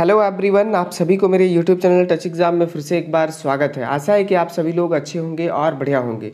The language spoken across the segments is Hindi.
हेलो एवरीवन आप सभी को मेरे यूट्यूब चैनल टच एग्ज़ाम में फिर से एक बार स्वागत है आशा है कि आप सभी लोग अच्छे होंगे और बढ़िया होंगे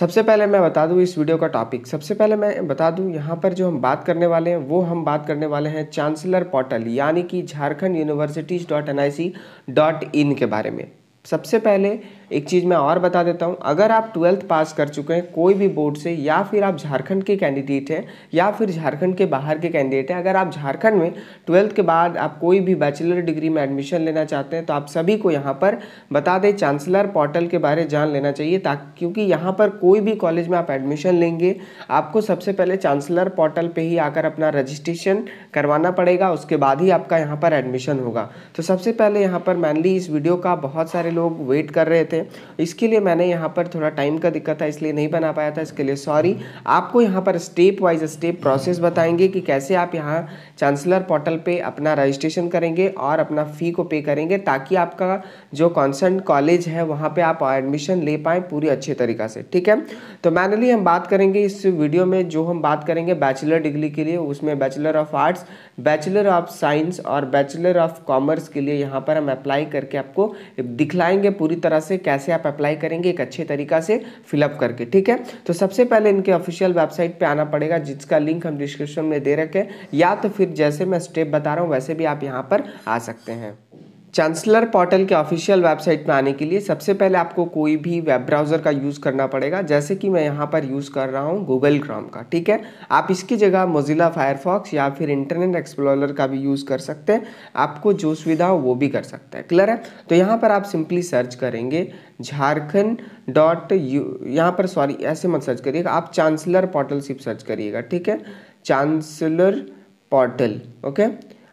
सबसे पहले मैं बता दूं इस वीडियो का टॉपिक सबसे पहले मैं बता दूं यहाँ पर जो हम बात करने वाले हैं वो हम बात करने वाले हैं चांसलर पोर्टल यानी कि Jharkhand universities dot N I C dot in के बारे में सबसे पहले एक चीज़ मैं और बता देता हूँ अगर आप ट्वेल्थ पास कर चुके हैं कोई भी बोर्ड से या फिर आप झारखंड के कैंडिडेट हैं या फिर झारखंड के बाहर के कैंडिडेट हैं अगर आप झारखंड में ट्वेल्थ के बाद आप कोई भी बैचलर डिग्री में एडमिशन लेना चाहते हैं तो आप सभी को यहाँ पर बता दें चांसलर पोर्टल के बारे जान लेना चाहिए ताकि क्योंकि यहाँ पर कोई भी कॉलेज में आप एडमिशन लेंगे आपको सबसे पहले चांसलर पोर्टल पर ही आकर अपना रजिस्ट्रेशन करवाना पड़ेगा उसके बाद ही आपका यहाँ पर एडमिशन होगा तो सबसे पहले यहाँ पर मैनली इस वीडियो का बहुत सारे लोग वेट कर रहे थे हैं इसके लिए मैंने यहाँ पर थोड़ा टाइम का दिक्कत था इसलिए नहीं बना पाया था इसके लिए सॉरी आपको यहाँ पर स्टेप वाइज स्टेप प्रोसेस बताएंगे कि कैसे आप यहाँ चांसलर पोर्टल पे अपना रजिस्ट्रेशन करेंगे और अपना फ़ी को पे करेंगे ताकि आपका जो कॉन्सर्न कॉलेज है वहाँ पर आप एडमिशन ले पाएँ पूरी अच्छे तरीका से ठीक है तो मैनली हम बात करेंगे इस वीडियो में जो हम बात करेंगे बैचलर डिग्री के लिए उसमें bachelor of arts bachelor of science और बैचलर ऑफ कॉमर्स के लिए यहाँ पर हम अप्लाई करके आपको दिखलाएंगे पूरी तरह से कैसे आप अप्लाई करेंगे एक अच्छे तरीका से फिलअप करके ठीक है तो सबसे पहले इनके ऑफिशियल वेबसाइट पर आना पड़ेगा जिसका लिंक हम डिस्क्रिप्शन में दे रखें या तो फिर जैसे मैं स्टेप बता रहा हूँ वैसे भी आप यहाँ पर आ सकते हैं चांसलर पोर्टल के ऑफिशियल वेबसाइट में आने के लिए सबसे पहले आपको कोई भी वेब ब्राउज़र का यूज़ करना पड़ेगा जैसे कि मैं यहाँ पर यूज़ कर रहा हूँ गूगल क्रोम का ठीक है आप इसकी जगह मोजिला फायरफॉक्स या फिर इंटरनेट एक्सप्लोरर का भी यूज़ कर सकते हैं आपको जो सुविधा हो वो भी कर सकते हैं क्लियर है तो यहाँ पर आप सिंपली सर्च करेंगे झारखंड डॉट यू यहाँ पर सॉरी ऐसे मत सर्च करिएगा आप चांसलर पोर्टल सिर्फ सर्च करिएगा ठीक है चांसलर पोर्टल ओके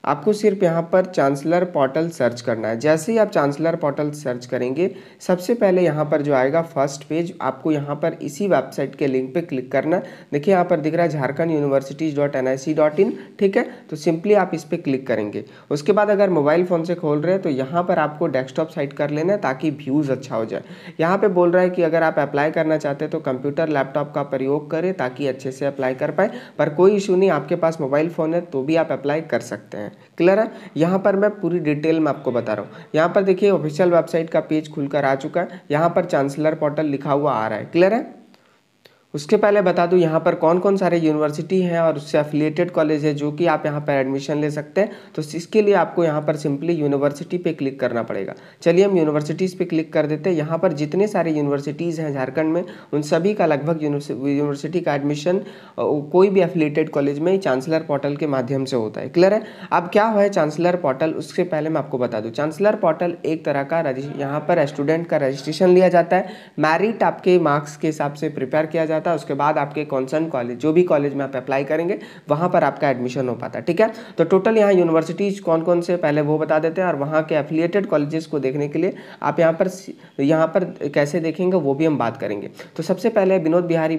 आपको सिर्फ यहाँ पर चांसलर पोर्टल सर्च करना है जैसे ही आप चांसलर पोर्टल सर्च करेंगे सबसे पहले यहाँ पर जो आएगा फर्स्ट पेज आपको यहाँ पर इसी वेबसाइट के लिंक पे क्लिक करना देखिए यहाँ पर दिख रहा है Jharkhand universities dot N I C dot in ठीक है तो सिंपली आप इस पर क्लिक करेंगे उसके बाद अगर मोबाइल फ़ोन से खोल रहे हैं तो यहाँ पर आपको डेस्कटॉप साइट कर लेना है ताकि व्यूज़ अच्छा हो जाए यहाँ पर बोल रहा है कि अगर आप अप्लाई करना चाहते हैं तो कंप्यूटर लैपटॉप का प्रयोग करें ताकि अच्छे से अप्लाई कर पाए पर कोई इशू नहीं आपके पास मोबाइल फ़ोन है तो भी आप अप्लाई कर सकते हैं है क्लियर है यहाँ पर मैं पूरी डिटेल में आपको बता रहा हूँ यहाँ पर देखिए ऑफिशियल वेबसाइट का पेज खुलकर आ चुका है यहाँ पर चांसलर पोर्टल लिखा हुआ आ रहा है क्लियर है उसके पहले बता दूं यहाँ पर कौन कौन सारे यूनिवर्सिटी हैं और उससे अफिलेटेड कॉलेज है जो कि आप यहाँ पर एडमिशन ले सकते हैं तो इसके लिए आपको यहाँ पर सिंपली यूनिवर्सिटी पे क्लिक करना पड़ेगा चलिए हम यूनिवर्सिटीज़ पे क्लिक कर देते हैं यहाँ पर जितने सारे यूनिवर्सिटीज़ हैं झारखंड में उन सभी का लगभग यूनिवर्सिटी का एडमिशन कोई भी अफिलेटेड कॉलेज में चांसलर पोर्टल के माध्यम से होता है क्लियर है अब क्या हुआ है चांसलर पोर्टल उससे पहले मैं आपको बता दूँ चांसलर पोर्टल एक तरह का यहाँ पर स्टूडेंट का रजिस्ट्रेशन लिया जाता है मैरिट आपके मार्क्स के हिसाब से प्रिपेयर किया जाता है जाता है उसके बाद आपके कॉन्सर्न कॉलेज जो भी कॉलेज में आप अप्लाई करेंगे वहाँ पर आपका एडमिशन हो पाता है ठीक है तो टोटल यहाँ यूनिवर्सिटीज़ कौन कौन से पहले वो बता देते हैं और वहाँ के एफिलिएटेड कॉलेजेस को देखने के लिए आप यहाँ पर यहाँ पर कैसे देखेंगे वो भी हम बात करेंगे तो सबसे पहले विनोद बिहारी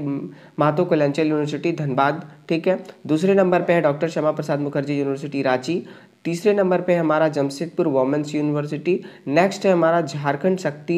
मातो कल्याचल यूनिवर्सिटी धनबाद ठीक है दूसरे नंबर पे है डॉक्टर श्यामा प्रसाद मुखर्जी यूनिवर्सिटी रांची तीसरे नंबर पे हमारा जमशेदपुर वोमेंस यूनिवर्सिटी नेक्स्ट है हमारा झारखंड शक्ति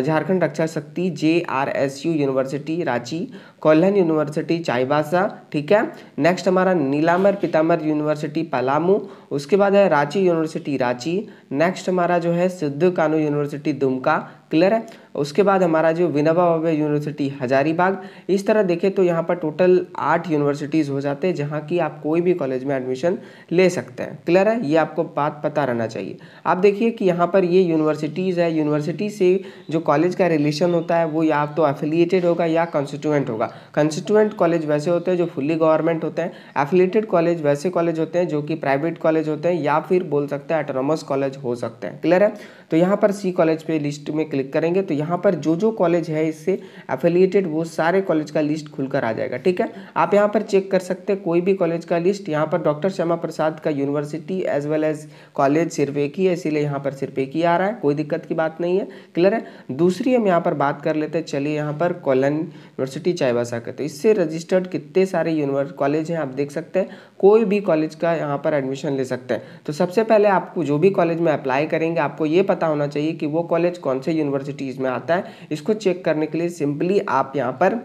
Jharkhand Raksha Shakti J R S U university Ranchi Kolhan university Chaibasa ठीक है नेक्स्ट हमारा नीलामर पितामर यूनिवर्सिटी पलामू उसके बाद है रांची यूनिवर्सिटी रांची नेक्स्ट हमारा जो है सिद्धू कानू यूनिवर्सिटी दुमका क्लियर है उसके बाद हमारा जो विनोबा भावे यूनिवर्सिटी हजारीबाग इस तरह देखें तो यहाँ पर टोटल आठ यूनिवर्सिटीज़ हो जाते हैं जहाँ की आप कोई भी कॉलेज में एडमिशन ले सकते हैं क्लियर है ये आपको बात पता रहना चाहिए आप देखिए कि यहाँ पर ये यूनिवर्सिटीज़ है यूनिवर्सिटी से जो कॉलेज का रिलेशन होता है वो या तो एफिलिएटेड होगा या कंस्टिट्यूएंट होगा कंस्टिट्यूएंट कॉलेज वैसे होते हैं जो फुल्ली गवर्नमेंट होते हैं एफिलेटेड कॉलेज वैसे कॉलेज होते हैं जो कि प्राइवेट कॉलेज होते हैं या फिर बोल सकते हैं एटोनोमस कॉलेज हो सकते हैं क्लियर है तो यहाँ पर सी कॉलेज पे लिस्ट में क्लिक करेंगे तो यहाँ यहाँ पर जो जो कॉलेज है इससे एफिलिएटेड वो सारे कॉलेज का लिस्ट खुलकर आ जाएगा ठीक है आप यहाँ पर चेक कर सकते हैं कोई भी कॉलेज का लिस्ट यहाँ पर डॉक्टर श्यामा प्रसाद का university as well as college सिर्फ एक ही है इसीलिए यहाँ पर सिर्फ एक ही आ रहा है कोई दिक्कत की बात नहीं है क्लियर है दूसरी हम यहाँ पर बात कर लेते हैं चलिए यहाँ पर कॉलन यूनिवर्सिटी चाईबासा का तो इससे रजिस्टर्ड कितने सारे यूनिवर्स कॉलेज हैं आप देख सकते हैं कोई भी कॉलेज का यहाँ पर एडमिशन ले सकते हैं तो सबसे पहले आपको जो भी कॉलेज में अप्लाई करेंगे आपको ये पता होना चाहिए कि वो कॉलेज कौन से यूनिवर्सिटीज़ में आता है इसको चेक करने के लिए सिंपली आप यहाँ पर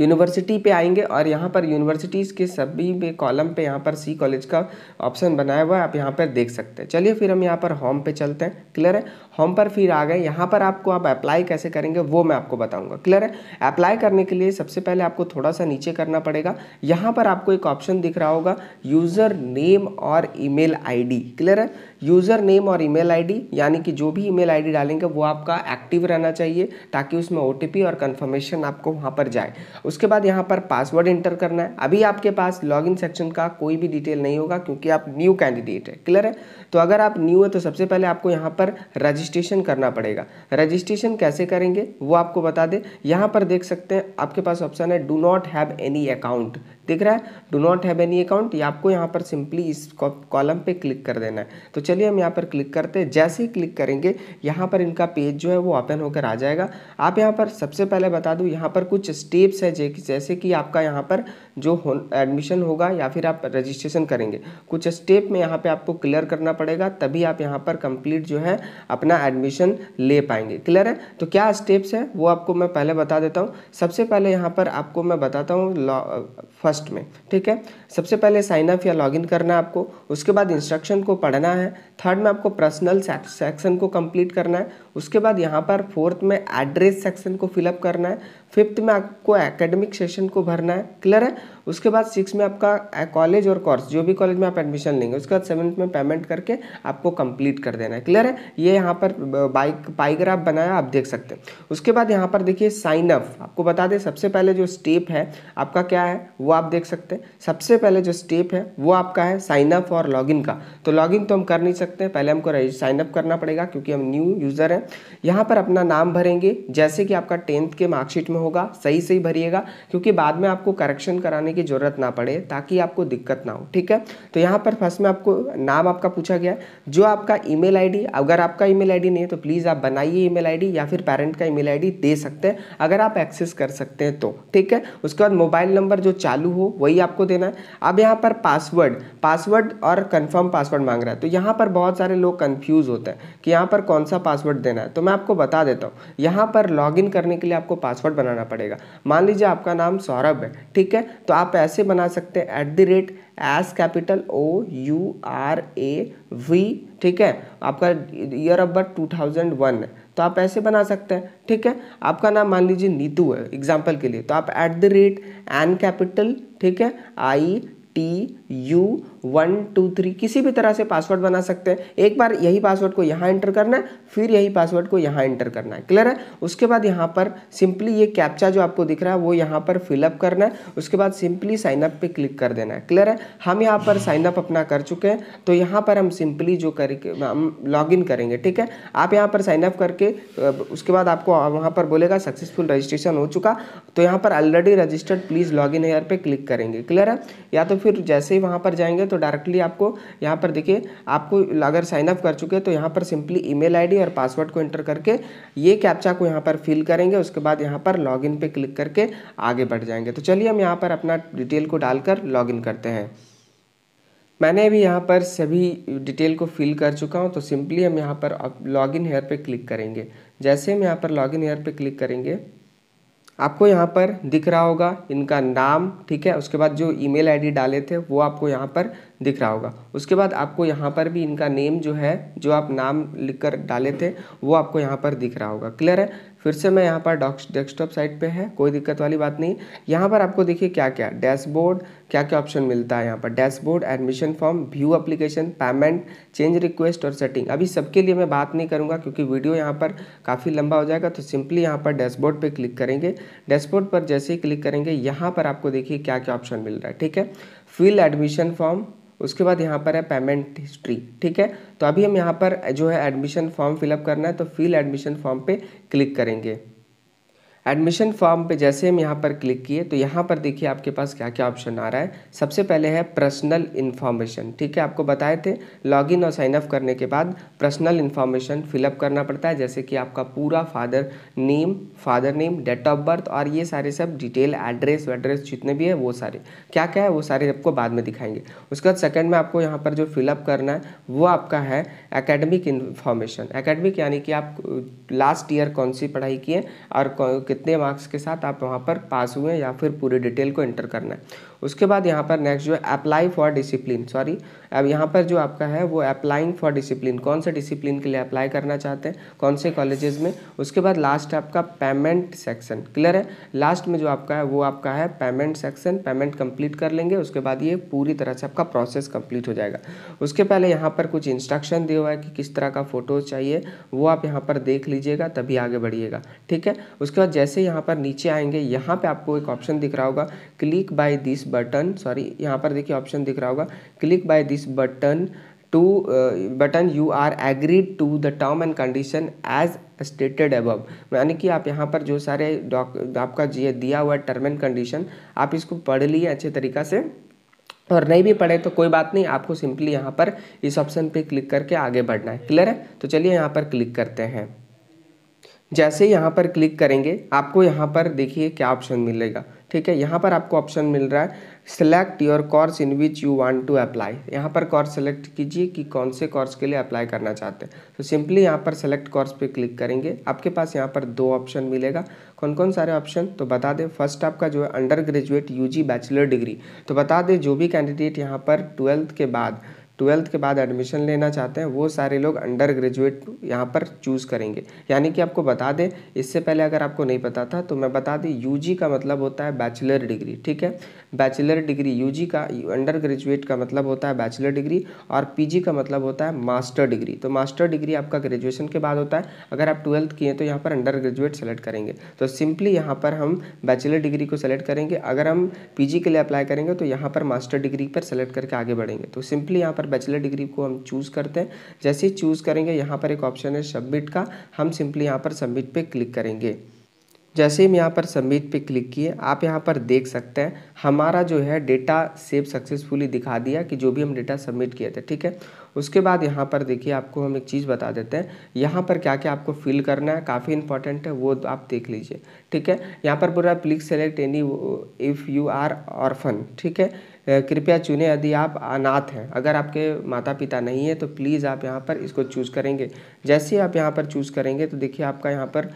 यूनिवर्सिटी पे आएंगे और यहाँ पर यूनिवर्सिटीज़ के सभी में कॉलम पे यहाँ पर सी कॉलेज का ऑप्शन बनाया हुआ है आप यहाँ पर देख सकते हैं चलिए फिर हम यहाँ पर होम पे चलते हैं क्लियर है होम पर फिर आ गए यहाँ पर आपको आप अप्लाई कैसे करेंगे वो मैं आपको बताऊंगा क्लियर है अप्लाई करने के लिए सबसे पहले आपको थोड़ा सा नीचे करना पड़ेगा यहाँ पर आपको एक ऑप्शन दिख रहा होगा यूज़र नेम और ई मेल क्लियर है यूज़र नेम और ईमेल आईडी यानी कि जो भी ईमेल आईडी डालेंगे वो आपका एक्टिव रहना चाहिए ताकि उसमें ओ और कन्फर्मेशन आपको वहाँ पर जाए उसके बाद यहाँ पर पासवर्ड इंटर करना है अभी आपके पास लॉगिन सेक्शन का कोई भी डिटेल नहीं होगा क्योंकि आप न्यू कैंडिडेट है क्लियर है तो अगर आप न्यू है तो सबसे पहले आपको यहाँ पर रजिस्ट्रेशन करना पड़ेगा रजिस्ट्रेशन कैसे करेंगे वो आपको बता दें यहाँ पर देख सकते हैं आपके पास ऑप्शन है do not have any account दिख रहा है do not have any account या आपको यहाँ पर सिंपली इस कॉलम पे क्लिक कर देना है तो चलिए चलिए हम यहाँ पर क्लिक करते हैं जैसे ही क्लिक करेंगे यहाँ पर इनका पेज जो है वो ओपन होकर आ जाएगा आप यहाँ पर सबसे पहले बता दूँ यहाँ पर कुछ स्टेप्स है जैसे कि आपका यहाँ पर जो हो एडमिशन होगा या फिर आप रजिस्ट्रेशन करेंगे कुछ स्टेप में यहाँ पर आपको क्लियर करना पड़ेगा तभी आप यहाँ पर कंप्लीट जो है अपना एडमिशन ले पाएंगे क्लियर है तो क्या स्टेप्स है वो आपको मैं पहले बता देता हूँ सबसे पहले यहाँ पर आपको मैं बताता हूँ फर्स्ट में ठीक है सबसे पहले साइन अप या लॉगिन करना है आपको उसके बाद इंस्ट्रक्शन को पढ़ना है थर्ड में आपको पर्सनल सेक्शन को कंप्लीट करना है उसके बाद यहाँ पर फोर्थ में एड्रेस सेक्शन को फिलअप करना है फिफ्थ में आपको एकेडमिक सेशन को भरना है क्लियर है उसके बाद सिक्स में आपका कॉलेज और कोर्स जो भी कॉलेज में आप एडमिशन लेंगे उसके बाद सेवन्थ में पेमेंट करके आपको कंप्लीट कर देना है क्लियर है ये यहाँ पर बाइक पाइग्राफ बनाया आप देख सकते हैं उसके बाद यहाँ पर देखिए साइन अप आपको बता दें सबसे पहले जो स्टेप है आपका क्या है वो आप देख सकते हैं सबसे पहले जो स्टेप है वो आपका है साइन अप और लॉगिन का तो लॉगिन तो हम कर नहीं सकते पहले हमको साइन अप करना पड़ेगा क्योंकि हम न्यू यूज़र हैं यहाँ पर अपना नाम भरेंगे जैसे कि आपका टेंथ के मार्कशीट में होगा सही से ही भरिएगा क्योंकि बाद में आपको करेक्शन कराने की ज़रूरत ना पड़े ताकि आपको दिक्कत ना हो ठीक है तो यहाँ पर फर्स्ट में आपको नाम आपका पूछा गया जो आपका ईमेल आईडी अगर आपका ईमेल आईडी नहीं है तो प्लीज़ आप बनाइए ईमेल आईडी या फिर पेरेंट का ईमेल आईडी दे सकते हैं अगर आप एक्सेस कर सकते हैं तो ठीक है उसके बाद मोबाइल नंबर जो चालू हो वही आपको देना है अब यहाँ पर पासवर्ड पासवर्ड और कन्फर्म पासवर्ड मांग रहा है तो यहाँ पर बहुत सारे लोग कन्फ्यूज़ होते हैं कि यहाँ पर कौन सा पासवर्ड देना है तो मैं आपको बता देता हूँ यहाँ पर लॉगिन करने के लिए आपको पासवर्ड बनाना बनाना पड़ेगा मान लीजिए आपका नाम सौरभ है ठीक है तो आप ऐसे बना सकते हैं at the rate S capital O U R A V ठीक है आपका year of birth two thousand one है तो आप ऐसे बना सकते हैं ठीक है आपका नाम मान लीजिए नीतू है एग्जाम्पल के लिए तो आप at the rate N capital ठीक है I T U one two three किसी भी तरह से पासवर्ड बना सकते हैं एक बार यही पासवर्ड को यहाँ एंटर करना है फिर यही पासवर्ड को यहाँ एंटर करना है क्लियर है उसके बाद यहाँ पर सिंपली ये कैप्चा जो आपको दिख रहा है वो यहाँ पर फिलअप करना है उसके बाद सिंपली साइनअप पे क्लिक कर देना है क्लियर है हम यहाँ पर साइनअप अपना कर चुके हैं तो यहाँ पर हम सिंपली जो करके हम लॉग करेंगे ठीक है आप यहाँ पर साइनअप करके उसके बाद आपको वहाँ पर बोलेगा सक्सेसफुल रजिस्ट्रेशन हो चुका तो यहाँ पर already registered please log in पे पर क्लिक करेंगे क्लियर है या तो फिर जैसे ही वहाँ पर जाएंगे तो डायरेक्टली आपको यहाँ पर देखिए आपको अगर साइन अप कर चुके हैं तो यहाँ पर सिंपली ईमेल आईडी और पासवर्ड को एंटर करके ये कैप्चा को यहाँ पर फिल करेंगे उसके बाद यहाँ पर लॉगिन पे क्लिक करके आगे बढ़ जाएंगे तो चलिए हम यहाँ पर अपना डिटेल को डालकर लॉगिन करते हैं मैंने भी यहाँ पर सभी डिटेल को फिल कर चुका हूँ तो सिंपली हम यहाँ पर लॉग इन हेयर पे क्लिक करेंगे जैसे हम यहाँ पर लॉग इन हेयर पे क्लिक करेंगे आपको यहाँ पर दिख रहा होगा इनका नाम ठीक है उसके बाद जो ईमेल आईडी डाले थे वो आपको यहाँ पर दिख रहा होगा उसके बाद आपको यहाँ पर भी इनका नेम जो है जो आप नाम लिख कर डाले थे वो आपको यहाँ पर दिख रहा होगा क्लियर है फिर से मैं यहाँ पर डेस्कटॉप साइट पे है कोई दिक्कत वाली बात नहीं यहाँ पर आपको देखिए क्या क्या डैशबोर्ड क्या क्या ऑप्शन मिलता है यहाँ पर dashboard admission form view application payment change request और सेटिंग अभी सबके लिए मैं बात नहीं करूँगा क्योंकि वीडियो यहाँ पर काफ़ी लंबा हो जाएगा तो सिंपली यहाँ पर डैशबोर्ड पर क्लिक करेंगे डैशबोर्ड पर जैसे ही क्लिक करेंगे यहाँ पर आपको देखिए क्या क्या ऑप्शन मिल रहा है ठीक है फिल एडमिशन फॉर्म उसके बाद यहाँ पर है पेमेंट हिस्ट्री ठीक है तो अभी हम यहाँ पर जो है एडमिशन फॉर्म फिलअप करना है तो फिल एडमिशन फॉर्म पे क्लिक करेंगे एडमिशन फॉर्म पे जैसे हम यहाँ पर क्लिक किए तो यहाँ पर देखिए आपके पास क्या क्या ऑप्शन आ रहा है सबसे पहले है पर्सनल इन्फॉर्मेशन ठीक है आपको बताए थे लॉगिन और साइन अप करने के बाद पर्सनल इन्फॉर्मेशन फिलअप करना पड़ता है जैसे कि आपका पूरा father name father name date of birth और ये सारे सब डिटेल एड्रेस वेड्रेस जितने भी है वो सारे क्या क्या है वो सारे आपको बाद में दिखाएंगे उसके बाद सेकेंड में आपको यहाँ पर जो फिलअप करना है वो आपका है एकेडमिक इन्फॉर्मेशन एकेडमिक यानी कि आप लास्ट ईयर कौन सी पढ़ाई किए और कितने मार्क्स के साथ आप वहाँ पर पास हुए या फिर पूरी डिटेल को एंटर करना है उसके बाद यहाँ पर नेक्स्ट जो है अप्लाई फॉर डिसिप्लिन सॉरी अब यहाँ पर जो आपका है वो अप्लाइंग फॉर डिसिप्लिन कौन से डिसिप्लिन के लिए अप्लाई करना चाहते हैं कौन से कॉलेजेस में उसके बाद लास्ट आपका पेमेंट सेक्शन क्लियर है लास्ट में जो आपका है वो आपका है पेमेंट सेक्शन पेमेंट कंप्लीट कर लेंगे उसके बाद ये पूरी तरह से आपका प्रोसेस कंप्लीट हो जाएगा उसके पहले यहाँ पर कुछ इंस्ट्रक्शन दिया हुआ है कि किस तरह का फ़ोटोज चाहिए वो आप यहाँ पर देख लीजिएगा तभी आगे बढ़िएगा ठीक है उसके बाद जैसे यहाँ पर नीचे आएंगे यहाँ पर आपको एक ऑप्शन दिख रहा होगा click by this button sorry यहाँ पर देखिए ऑप्शन दिख रहा होगा click by this button to button you are agreed to the term and condition as stated above यानी कि आप यहाँ पर जो सारे डॉक आपका जी दिया हुआ टर्म एंड कंडीशन आप इसको पढ़ लिए अच्छे तरीका से और नहीं भी पढ़े तो कोई बात नहीं आपको सिंपली यहाँ पर इस ऑप्शन पे क्लिक करके आगे बढ़ना है क्लियर है तो चलिए यहाँ पर क्लिक करते हैं जैसे यहाँ पर क्लिक करेंगे आपको यहाँ पर देखिए क्या ऑप्शन मिलेगा ठीक है यहाँ पर आपको ऑप्शन मिल रहा है select your course in which you want to apply यहाँ पर कोर्स सेलेक्ट कीजिए कि कौन से कोर्स के लिए अप्लाई करना चाहते हैं तो सिंपली यहाँ पर सेलेक्ट कोर्स पे क्लिक करेंगे आपके पास यहाँ पर दो ऑप्शन मिलेगा कौन कौन सारे ऑप्शन तो बता दें फर्स्ट आपका जो है undergraduate U bachelor degree तो बता दें जो भी कैंडिडेट यहाँ पर ट्वेल्थ के बाद ट्वेल्थ के बाद एडमिशन लेना चाहते हैं वो सारे लोग अंडर ग्रेजुएट यहाँ पर चूज़ करेंगे यानी कि आपको बता दें इससे पहले अगर आपको नहीं पता था तो मैं बता दें यू का मतलब होता है बैचलर डिग्री ठीक है बैचलर डिग्री यू का अंडर ग्रेजुएट का मतलब होता है बैचलर डिग्री और पी का मतलब होता है मास्टर डिग्री तो मास्टर डिग्री आपका ग्रेजुएशन के बाद होता है अगर आप ट्वेल्थ किए तो यहाँ पर अंडर ग्रेजुएट सेलेक्ट करेंगे तो सिंपली यहाँ पर हम बैचलर डिग्री को सेलेक्ट करेंगे अगर हम पी के लिए अप्लाई करेंगे तो यहाँ पर मास्टर डिग्री पर सेलेक्ट करके आगे बढ़ेंगे तो सिंपली यहाँ पर पर बैचलर डिग्री को हम चूज़ करते हैं जैसे चूज़ करेंगे यहाँ पर एक ऑप्शन है सबमिट का हम सिंपली यहाँ पर सबमिट पे क्लिक करेंगे जैसे ही हम यहाँ पर सबमिट पे क्लिक किए आप यहाँ पर देख सकते हैं हमारा जो है डेटा सेव सक्सेसफुली दिखा दिया कि जो भी हम डेटा सबमिट किए थे ठीक है उसके बाद यहाँ पर देखिए आपको हम एक चीज़ बता देते हैं यहाँ पर क्या क्या आपको फिल करना है काफ़ी इंपॉर्टेंट है वो आप देख लीजिए ठीक है यहाँ पर बोल रहा है please select any if you are orphan ठीक है कृपया चुने यदि आप अनाथ हैं अगर आपके माता पिता नहीं है तो प्लीज़ आप यहाँ पर इसको चूज़ करेंगे जैसे आप यहाँ पर चूज़ करेंगे तो देखिए आपका यहाँ पर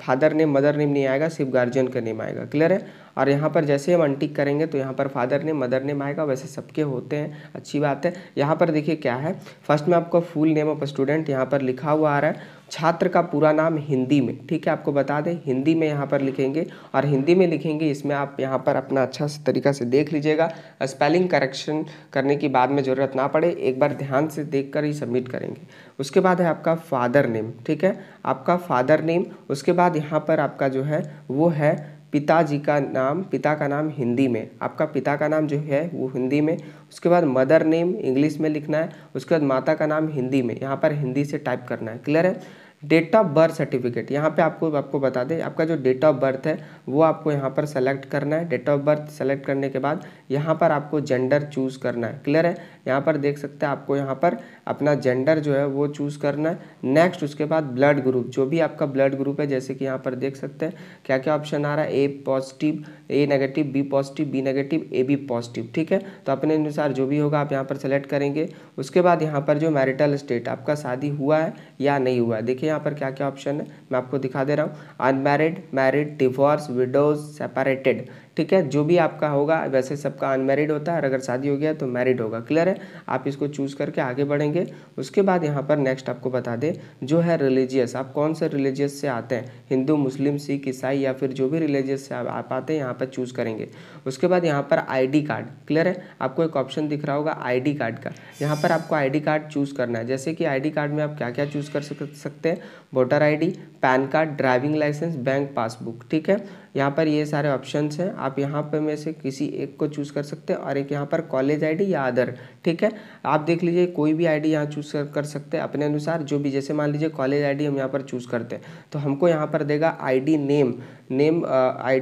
फादर नेम मदर नेम नहीं आएगा सिर्फ गार्जियन का नेम आएगा क्लियर है और यहाँ पर जैसे हम अनटिक करेंगे तो यहाँ पर फादर नेम मदर नेम आएगा वैसे सबके होते हैं अच्छी बात है यहाँ पर देखिए क्या है फर्स्ट में आपका फुल नेम ऑफ स्टूडेंट यहाँ पर लिखा हुआ आ रहा है छात्र का पूरा नाम हिंदी में ठीक है आपको बता दें हिंदी में यहाँ पर लिखेंगे और हिंदी में लिखेंगे इसमें आप यहाँ पर अपना अच्छा से तरीका से देख लीजिएगा स्पेलिंग करेक्शन करने की बाद में ज़रूरत ना पड़े एक बार ध्यान से देख कर ही सबमिट करेंगे उसके बाद है आपका फादर नेम ठीक है आपका फादर नेम उसके बाद यहाँ पर आपका जो है वो है पिताजी का नाम पिता का नाम हिंदी में आपका पिता का नाम जो है वो हिंदी में उसके बाद मदर नेम इंग्लिश में लिखना है उसके बाद माता का नाम हिंदी में यहाँ पर हिंदी से टाइप करना है क्लियर है डेट ऑफ बर्थ सर्टिफिकेट यहाँ पे आपको आपको बता दें आपका जो डेट ऑफ बर्थ है वो आपको यहाँ पर सेलेक्ट करना है डेट ऑफ बर्थ सेलेक्ट करने के बाद यहाँ पर आपको जेंडर चूज़ करना है क्लियर है यहाँ पर देख सकते हैं आपको यहाँ पर अपना जेंडर जो है वो चूज़ करना है नेक्स्ट उसके बाद ब्लड ग्रुप जो भी आपका ब्लड ग्रुप है जैसे कि यहाँ पर देख सकते हैं क्या क्या ऑप्शन आ रहा है A positive A negative B positive B negative A B positive ठीक है तो अपने अनुसार जो भी होगा आप यहाँ पर सेलेक्ट करेंगे उसके बाद यहाँ पर जो मैरिटल स्टेट आपका शादी हुआ है या नहीं हुआ है देखिए यहाँ पर क्या क्या ऑप्शन है मैं आपको दिखा दे रहा हूँ unmarried married divorce widows separated ठीक है जो भी आपका होगा वैसे सबका अनमेरिड होता है और अगर शादी हो गया तो मैरिड होगा क्लियर है आप इसको चूज़ करके आगे बढ़ेंगे उसके बाद यहाँ पर नेक्स्ट आपको बता दें जो है रिलीजियस आप कौन से रिलीजियस से आते हैं हिंदू मुस्लिम सिख ईसाई या फिर जो भी रिलीजियस से आप आते हैं यहाँ पर चूज़ करेंगे उसके बाद यहाँ पर आई कार्ड क्लियर है आपको एक ऑप्शन दिख रहा होगा आई कार्ड का यहाँ पर आपको आई कार्ड चूज़ करना है जैसे कि आई कार्ड में आप क्या क्या चूज़ कर सकते हैं voter I pan card driving licence bank passbook ठीक है यहाँ पर ये सारे ऑप्शंस हैं आप यहाँ पर में से किसी एक को चूज़ कर सकते हैं और एक यहाँ पर कॉलेज आईडी या अदर ठीक है आप देख लीजिए कोई भी आईडी यहाँ चूज़ कर सकते हैं अपने अनुसार जो भी जैसे मान लीजिए कॉलेज आईडी हम यहाँ पर चूज़ करते हैं तो हमको यहाँ पर देगा ID name name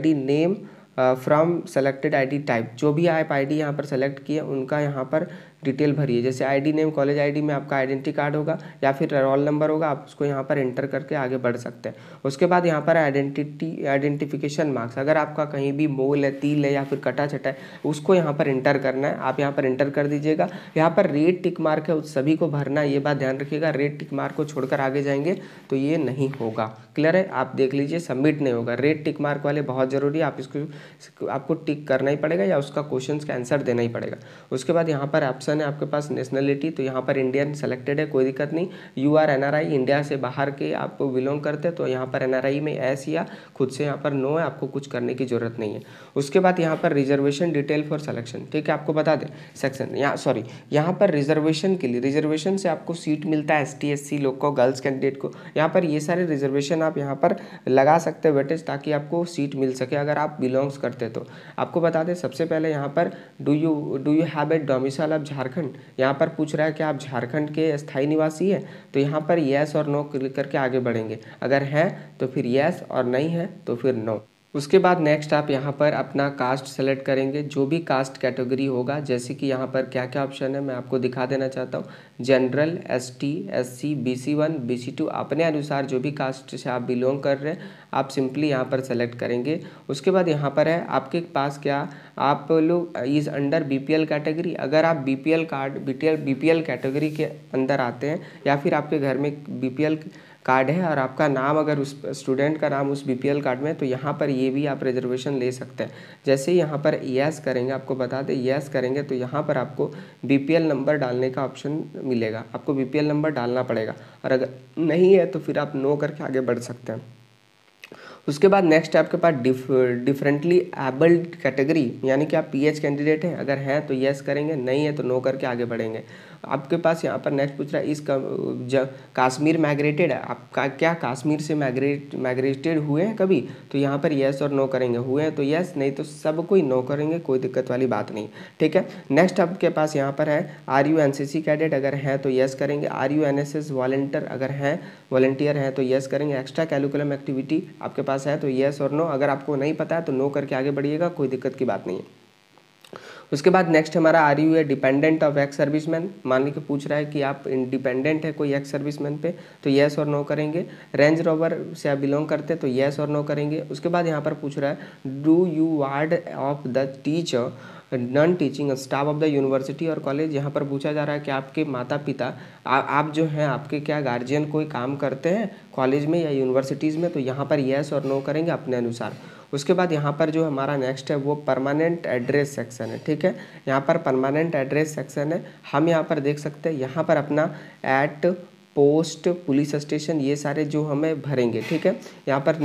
the name from selected the type जो भी आप डी यहाँ पर सेलेक्ट किए उनका यहाँ पर डिटेल भरिए जैसे आईडी नेम कॉलेज आईडी में आपका आइडेंटिटी कार्ड होगा या फिर रोल नंबर होगा आप उसको यहाँ पर एंटर करके आगे बढ़ सकते हैं उसके बाद यहाँ पर आइडेंटिटी आइडेंटिफिकेशन मार्क्स अगर आपका कहीं भी मोल है तील है या फिर कटा छटा है उसको यहाँ पर इंटर करना है आप यहाँ पर एंटर कर दीजिएगा यहाँ पर रेड टिक मार्क है उस सभी को भरना ये बात ध्यान रखिएगा रेड टिक मार्क को छोड़कर आगे जाएंगे तो ये नहीं होगा क्लियर है आप देख लीजिए सबमिट नहीं होगा रेड टिक मार्क वाले बहुत ज़रूरी है आप इसको आपको टिक करना ही पड़ेगा या उसका क्वेश्चन का आंसर देना ही पड़ेगा उसके बाद यहाँ पर आप ऑप्शन है आपके पास नेशनलिटी तो यहाँ पर इंडियन सेलेक्टेड है कोई दिक्कत नहीं यू आर एन इंडिया से बाहर के आप बिलोंग करते तो यहाँ पर एन में एस या खुद से यहाँ पर नो है आपको कुछ करने की ज़रूरत नहीं है उसके बाद यहाँ पर रिजर्वेशन डिटेल फॉर सेलेक्शन ठीक है आपको बता दें सेक्शन यहाँ सॉरी यहाँ पर रिजर्वेशन के लिए रिजर्वेशन से आपको सीट मिलता है एस टी लोग को गर्ल्स कैंडिडेट को यहाँ पर ये सारे रिजर्वेशन आप यहाँ पर लगा सकते हैं वेटेज ताकि आपको सीट मिल सके अगर आप बिलोंग्स करते तो आपको बता दें सबसे पहले यहाँ पर do you do you have a domicile of Jharkhand यहाँ पर पूछ रहा है कि आप झारखंड के स्थायी निवासी हैं तो यहाँ पर यस और नो क्लिक करके आगे बढ़ेंगे अगर हैं तो फिर यस और नहीं है तो फिर नो उसके बाद नेक्स्ट आप यहाँ पर अपना कास्ट सेलेक्ट करेंगे जो भी कास्ट कैटेगरी होगा जैसे कि यहाँ पर क्या क्या ऑप्शन है मैं आपको दिखा देना चाहता हूँ general S T S C B C one B C two अपने अनुसार जो भी कास्ट से आप बिलोंग कर रहे हैं आप सिंपली यहाँ पर सेलेक्ट करेंगे उसके बाद यहाँ पर है आपके पास क्या आप लोग is under B P L category अगर आप B P L card B T L B P L category के अंदर आते हैं या फिर आपके घर में बी पी एल कार्ड है और आपका नाम अगर उस स्टूडेंट का नाम उस बी कार्ड में तो यहाँ पर ये भी आप रिजर्वेशन ले सकते हैं जैसे ही यहाँ पर यस करेंगे आपको बता दें येस करेंगे तो यहाँ पर आपको बी नंबर डालने का ऑप्शन मिलेगा आपको बी नंबर डालना पड़ेगा और अगर नहीं है तो फिर आप नो करके आगे बढ़ सकते हैं उसके बाद नेक्स्ट आपके पास डिफ डिफरेंटली एबल्ड कैटेगरी यानी कि आप पीएच कैंडिडेट हैं अगर हैं तो यस करेंगे नहीं है तो नो करके आगे बढ़ेंगे आपके पास यहाँ पर नेक्स्ट पूछ रहा है इस काश्मीर माइग्रेटेड है आप का, क्या काश्मीर से माइग्रेट माइग्रेटेड हुए हैं कभी तो यहाँ पर यस और नो करेंगे हुए हैं तो यस नहीं तो सब कोई नो करेंगे कोई दिक्कत वाली बात नहीं ठीक है नेक्स्ट आपके पास यहाँ पर है are you N C C cadet अगर हैं तो यस करेंगे are you N S S volunteer अगर हैं वॉलेंटियर हैं तो येस करेंगे एक्स्ट्रा कैलिकुलम एक्टिविटी आपके पास है तो येस और नो अगर आपको नहीं पता है तो नो करके आगे बढ़िएगा कोई दिक्कत की बात नहीं है उसके बाद नेक्स्ट हमारा आर यू है dependent of ex serviceman मान लीजिए पूछ रहा है कि आप इंडिपेंडेंट है कोई एक्स सर्विस मैन पे तो येस और नो करेंगे रेंज रोवर से आप बिलोंग करते तो येस और नो करेंगे उसके बाद यहाँ पर पूछ रहा है do you ward of the teacher non teaching staff of the university और कॉलेज यहाँ पर पूछा जा रहा है कि आपके माता पिता आ, आप जो हैं आपके क्या गार्जियन कोई काम करते हैं कॉलेज में या यूनिवर्सिटीज़ में तो यहाँ पर येस और नो करेंगे अपने अनुसार उसके बाद यहाँ पर जो हमारा नेक्स्ट है वो परमानेंट एड्रेस सेक्शन है ठीक है यहाँ पर परमानेंट एड्रेस सेक्शन है हम यहाँ पर देख सकते हैं यहाँ पर अपना एट पोस्ट पुलिस स्टेशन ये सारे जो हमें भरेंगे ठीक है यहाँ पर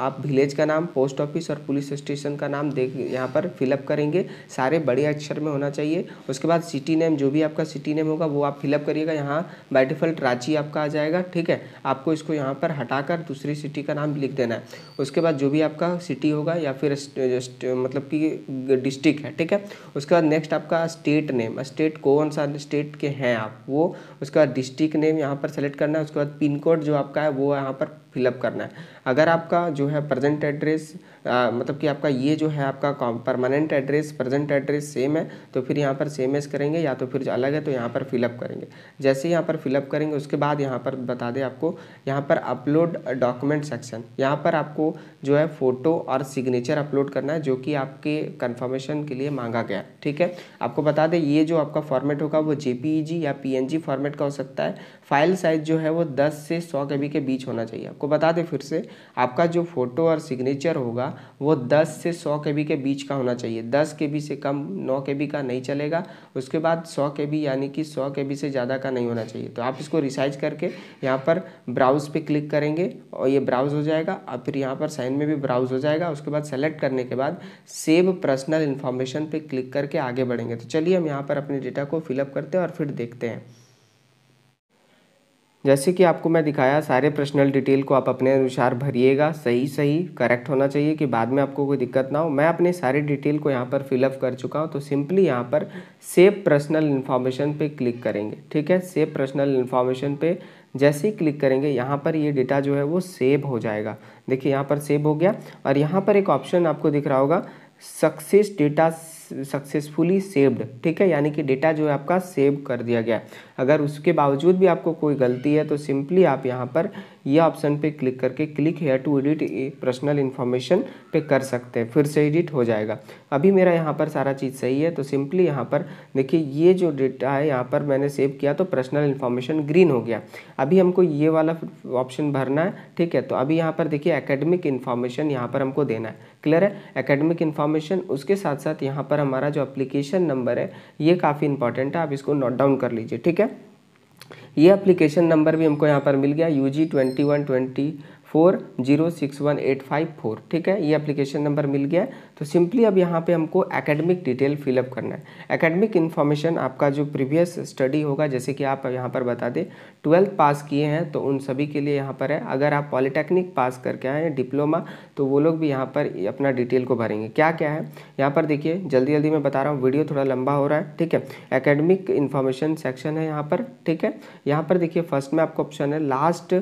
आप विलेज का नाम पोस्ट ऑफिस और पुलिस स्टेशन का नाम देख यहाँ पर फिलअप करेंगे सारे बड़े अक्षर में होना चाहिए उसके बाद सिटी नेम जो भी आपका सिटी नेम होगा वो आप फिलअप करिएगा यहाँ बाई डिफ़ॉल्ट रांची आपका आ जाएगा ठीक है आपको इसको यहाँ पर हटाकर दूसरी सिटी का नाम लिख देना है उसके बाद जो भी आपका सिटी होगा या फिर मतलब कि डिस्ट्रिक्ट है ठीक है उसके बाद नेक्स्ट आपका स्टेट नेम स्टेट कौन सा स्टेट के हैं आप वो उसके बाद डिस्ट्रिक्ट नेम यहाँ यहाँ पर सेलेक्ट करना है उसके बाद पिन कोड जो आपका है वो यहाँ पर फिलअप करना है अगर आपका जो है प्रजेंट एड्रेस आ, मतलब कि आपका ये जो है आपका permanent address present address same है तो फिर यहाँ पर सेम एस करेंगे या तो फिर अलग है तो यहाँ पर फिलअप करेंगे जैसे यहाँ पर फिलअप करेंगे उसके बाद यहाँ पर बता दें आपको यहाँ पर अपलोड डॉक्यूमेंट सेक्शन यहाँ पर आपको जो है फ़ोटो और सिग्नेचर अपलोड करना है जो कि आपके कन्फर्मेशन के लिए मांगा गया ठीक है आपको बता दें ये जो आपका फॉर्मेट होगा वो जे e या पी फॉर्मेट का हो सकता है फाइल साइज जो है वो दस से सौ के के बीच होना चाहिए आपको बता दें फिर से आपका जो फ़ोटो और सिग्नेचर होगा वो 10 से 100 के के बीच का होना चाहिए 10 के से कम 9 के का नहीं चलेगा उसके बाद 100 के यानी कि 100 के से ज़्यादा का नहीं होना चाहिए तो आप इसको रिसाइज करके यहाँ पर ब्राउज पे क्लिक करेंगे और ये ब्राउज हो जाएगा और फिर यहाँ पर साइन में भी ब्राउज हो जाएगा उसके बाद सेलेक्ट करने के बाद सेव पर्सनल इन्फॉर्मेशन पर क्लिक करके आगे बढ़ेंगे तो चलिए हम यहाँ पर अपने डेटा को फिलअप करते हैं और फिर देखते हैं जैसे कि आपको मैं दिखाया सारे पर्सनल डिटेल को आप अपने अनुसार भरिएगा सही सही करेक्ट होना चाहिए कि बाद में आपको कोई दिक्कत ना हो मैं अपने सारे डिटेल को यहाँ पर फिलअप कर चुका हूँ तो सिंपली यहाँ पर सेव पर्सनल इन्फॉर्मेशन पे क्लिक करेंगे ठीक है सेव पर्सनल इन्फॉर्मेशन पे जैसे ही क्लिक करेंगे यहाँ पर ये डेटा जो है वो सेव हो जाएगा देखिए यहाँ पर सेव हो गया और यहाँ पर एक ऑप्शन आपको दिख रहा होगा सक्सेस डेटा सक्सेसफुली सेव्ड ठीक है यानी कि डेटा जो है आपका सेव कर दिया गया अगर उसके बावजूद भी आपको कोई गलती है तो सिंपली आप यहाँ पर ये ऑप्शन पे क्लिक करके click here to edit personal information पे कर सकते हैं फिर से एडिट हो जाएगा अभी मेरा यहाँ पर सारा चीज़ सही है तो सिंपली यहाँ पर देखिए ये जो डेटा है यहाँ पर मैंने सेव किया तो पर्सनल इन्फॉर्मेशन ग्रीन हो गया अभी हमको ये वाला ऑप्शन भरना है ठीक है तो अभी यहाँ पर देखिए एकेडमिक इन्फॉर्मेशन यहाँ पर हमको देना है क्लियर है एकेडमिक इन्फॉर्मेशन उसके साथ साथ यहाँ पर हमारा जो अप्लीकेशन नंबर है ये काफ़ी इंपॉर्टेंट है आप इसको नोट डाउन कर लीजिए ठीक है ये एप्लीकेशन नंबर भी हमको यहाँ पर मिल गया U G twenty one twenty four zero six one eight five four ठीक है ये एप्लीकेशन नंबर मिल गया है तो सिंपली अब यहाँ पे हमको एकेडमिक डिटेल फिलअप करना है एकेडमिक इन्फॉर्मेशन आपका जो प्रीवियस स्टडी होगा जैसे कि आप यहाँ पर बता दें ट्वेल्थ पास किए हैं तो उन सभी के लिए यहाँ पर है अगर आप पॉलिटेक्निक पास करके आए हैं डिप्लोमा तो वो लोग भी यहाँ पर अपना डिटेल को भरेंगे क्या क्या है यहाँ पर देखिए जल्दी जल्दी मैं बता रहा हूँ वीडियो थोड़ा लंबा हो रहा है ठीक है एकेडमिक इन्फॉर्मेशन सेक्शन है यहाँ पर ठीक है यहाँ पर देखिए फर्स्ट में आपका ऑप्शन है last